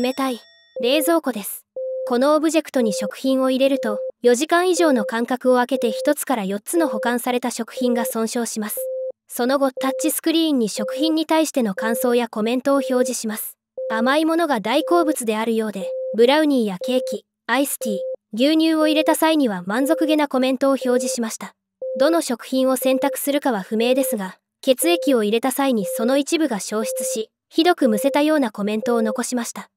冷たい冷蔵庫ですこのオブジェクトに食品を入れると4時間以上の間隔を空けて1つから4つの保管された食品が損傷しますその後タッチスクリーンに食品に対しての感想やコメントを表示します甘いものが大好物であるようでブラウニーやケーキアイスティー牛乳を入れた際には満足げなコメントを表示しましたどの食品を選択するかは不明ですが血液を入れた際にその一部が消失しひどくむせたようなコメントを残しました